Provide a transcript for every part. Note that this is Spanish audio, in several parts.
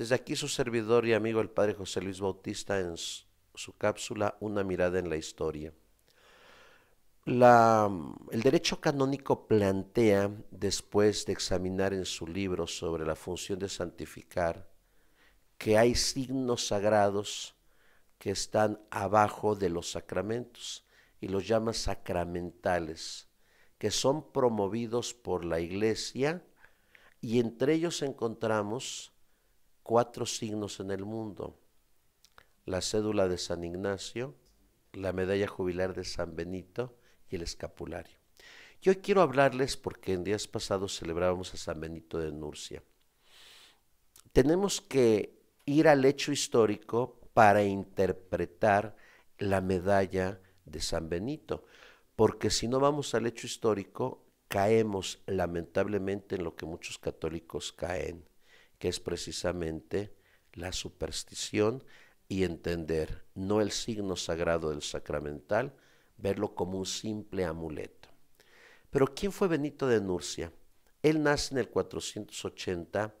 Desde aquí su servidor y amigo el Padre José Luis Bautista en su cápsula Una mirada en la historia. el derecho canónico plantea, después de examinar en su libro sobre la función de santificar, que hay signos sagrados que están abajo de los sacramentos y los llama sacramentales, que son promovidos por la iglesia y entre ellos encontramos cuatro signos en el mundo, la cédula de San Ignacio, la medalla jubilar de San Benito y el escapulario. Yo quiero hablarles porque en días pasados celebrábamos a San Benito de Nurcia. Tenemos que ir al hecho histórico para interpretar la medalla de San Benito, porque si no vamos al hecho histórico, caemos lamentablemente en lo que muchos católicos caen, que es precisamente la superstición y entender no el signo sagrado del sacramental, verlo como un simple amuleto. Pero ¿quién fue Benito de Nurcia? Él nace en el 480,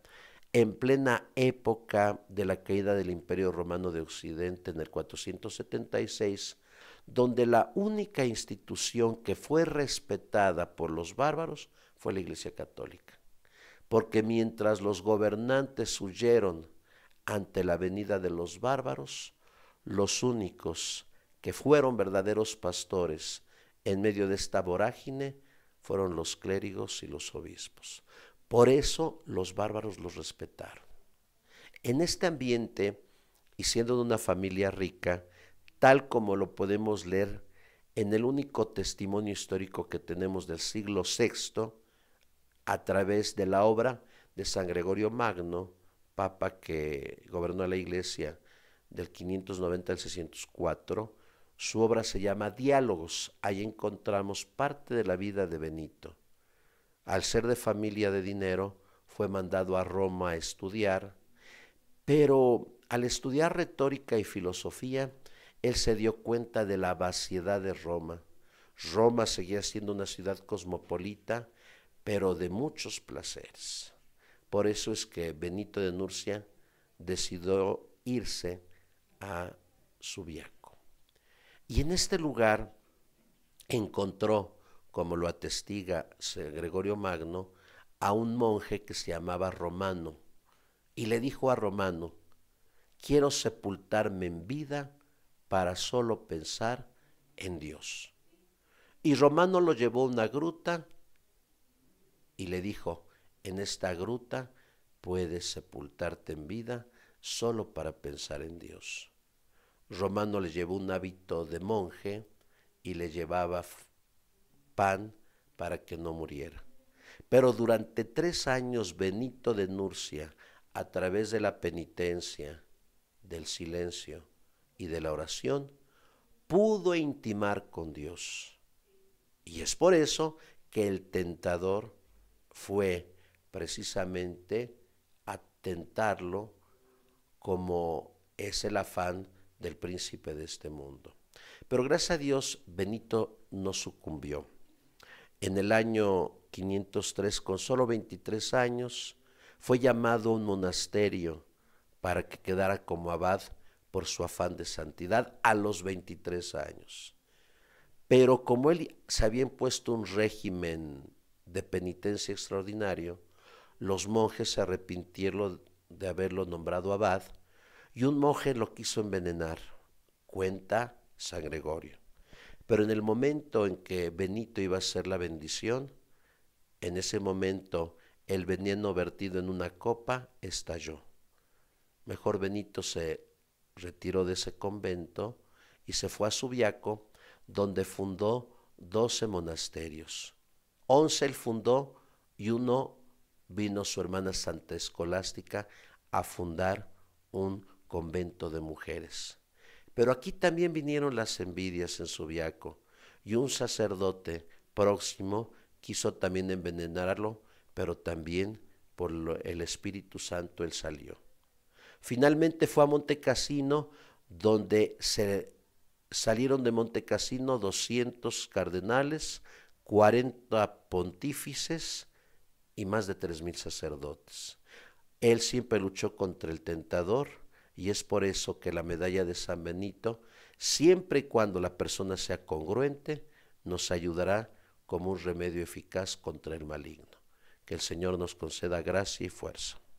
en plena época de la caída del Imperio Romano de Occidente, en el 476, donde la única institución que fue respetada por los bárbaros fue la Iglesia Católica porque mientras los gobernantes huyeron ante la venida de los bárbaros, los únicos que fueron verdaderos pastores en medio de esta vorágine fueron los clérigos y los obispos. Por eso los bárbaros los respetaron. En este ambiente, y siendo de una familia rica, tal como lo podemos leer en el único testimonio histórico que tenemos del siglo VI, a través de la obra de San Gregorio Magno, papa que gobernó la iglesia del 590 al 604. Su obra se llama Diálogos. Ahí encontramos parte de la vida de Benito. Al ser de familia de dinero, fue mandado a Roma a estudiar, pero al estudiar retórica y filosofía, él se dio cuenta de la vaciedad de Roma. Roma seguía siendo una ciudad cosmopolita, pero de muchos placeres. Por eso es que Benito de Nurcia decidió irse a Subiaco. Y en este lugar encontró, como lo atestiga Gregorio Magno, a un monje que se llamaba Romano. Y le dijo a Romano, quiero sepultarme en vida para solo pensar en Dios. Y Romano lo llevó a una gruta y le dijo, en esta gruta puedes sepultarte en vida solo para pensar en Dios. Romano le llevó un hábito de monje y le llevaba pan para que no muriera. Pero durante tres años Benito de Nurcia, a través de la penitencia, del silencio y de la oración, pudo intimar con Dios. Y es por eso que el tentador fue precisamente atentarlo como es el afán del príncipe de este mundo. Pero gracias a Dios, Benito no sucumbió. En el año 503, con solo 23 años, fue llamado a un monasterio para que quedara como abad por su afán de santidad a los 23 años. Pero como él se había impuesto un régimen de penitencia extraordinario, los monjes se arrepintieron de haberlo nombrado abad y un monje lo quiso envenenar, cuenta San Gregorio. Pero en el momento en que Benito iba a hacer la bendición, en ese momento el veneno vertido en una copa estalló. Mejor Benito se retiró de ese convento y se fue a Subiaco, donde fundó doce monasterios. Once él fundó y uno vino su hermana Santa Escolástica a fundar un convento de mujeres. Pero aquí también vinieron las envidias en Subiaco y un sacerdote próximo quiso también envenenarlo, pero también por el Espíritu Santo él salió. Finalmente fue a Montecasino, donde se salieron de Montecasino 200 cardenales, 40 pontífices y más de 3.000 sacerdotes. Él siempre luchó contra el tentador y es por eso que la medalla de San Benito, siempre y cuando la persona sea congruente, nos ayudará como un remedio eficaz contra el maligno. Que el Señor nos conceda gracia y fuerza.